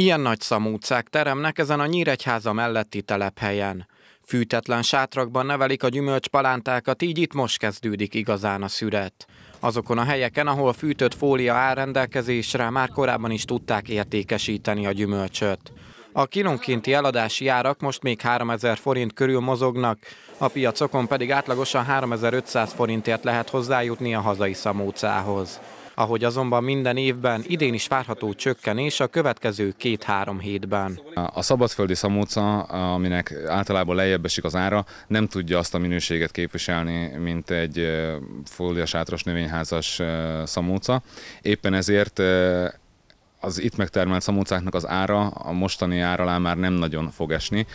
Ilyen nagy szamúcák teremnek ezen a Nyíregyháza melletti telephelyen. Fűtetlen sátrakban nevelik a gyümölcspalántákat, így itt most kezdődik igazán a szüret. Azokon a helyeken, ahol fűtött fólia áll rendelkezésre, már korábban is tudták értékesíteni a gyümölcsöt. A kilónkénti eladási árak most még 3000 forint körül mozognak, a piacokon pedig átlagosan 3500 forintért lehet hozzájutni a hazai szamócához ahogy azonban minden évben idén is várható csökkenés a következő két-három hétben. A szabadföldi szamóca, aminek általában lejjebb esik az ára, nem tudja azt a minőséget képviselni, mint egy fóliasátros növényházas szamóca. Éppen ezért az itt megtermelt szamócáknak az ára a mostani ára alá már nem nagyon fog esni.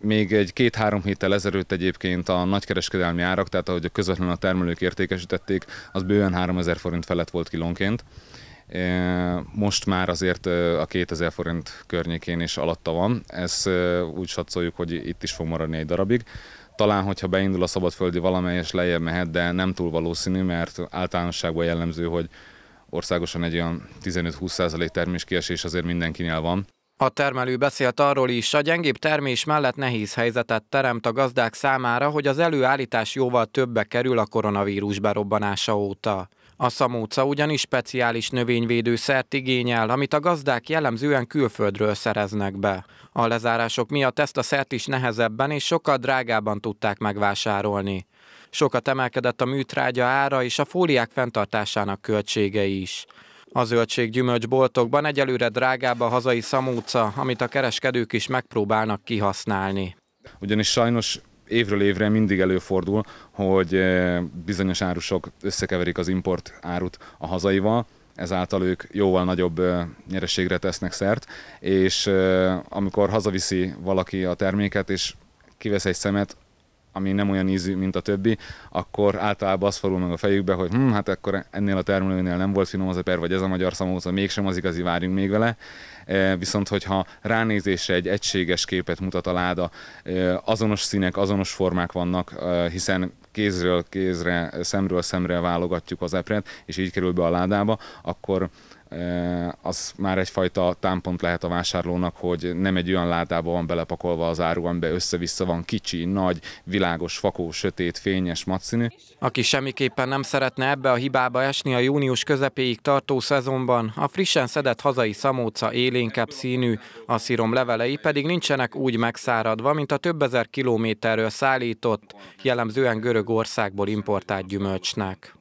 Még egy két-három héttel ezelőtt egyébként a nagykereskedelmi árak, tehát ahogy közvetlenül a termelők értékesítették, az bőven 3000 forint felett volt kilónként. Most már azért a 2000 forint környékén is alatta van. Ezt úgy satszoljuk, hogy itt is fog maradni egy darabig. Talán, hogyha beindul a szabadföldi valamelyes lejjebb mehet, de nem túl valószínű, mert általánosságban jellemző, hogy országosan egy olyan 15-20% terméskiesés azért mindenkinél van. A termelő beszélt arról is, a gyengébb termés mellett nehéz helyzetet teremt a gazdák számára, hogy az előállítás jóval többe kerül a koronavírus berobbanása óta. A szamóca ugyanis speciális növényvédőszert igényel, amit a gazdák jellemzően külföldről szereznek be. A lezárások miatt ezt a szert is nehezebben és sokkal drágában tudták megvásárolni. Sokat emelkedett a műtrágya ára és a fóliák fenntartásának költségei is. A zöldség gyümölcsboltokban egyelőre drágább a hazai szamúca, amit a kereskedők is megpróbálnak kihasználni. Ugyanis sajnos évről évre mindig előfordul, hogy eh, bizonyos árusok összekeverik az import árut a hazaival, ezáltal ők jóval nagyobb eh, nyereségre tesznek szert, és eh, amikor hazaviszi valaki a terméket, és kivesz egy szemet, ami nem olyan ízű, mint a többi, akkor általában az forul meg a fejükbe, hogy hm, hát akkor ennél a termelőnél nem volt finom az a per, vagy ez a magyar szamóca mégsem az igazi, várjunk még vele. E, viszont, hogyha ránézésre egy egységes képet mutat a láda, e, azonos színek, azonos formák vannak, e, hiszen kézről kézre, szemről szemre válogatjuk az epret, és így kerül be a ládába, akkor Eh, az már egyfajta támpont lehet a vásárlónak, hogy nem egy olyan ládába van belepakolva az áru, amiben össze-vissza van kicsi, nagy, világos, fakó, sötét, fényes, matszínű. Aki semmiképpen nem szeretne ebbe a hibába esni a június közepéig tartó szezonban, a frissen szedett hazai szamóca élénkebb színű, a szírom levelei pedig nincsenek úgy megszáradva, mint a több ezer kilométerről szállított, jellemzően Görögországból importált gyümölcsnek.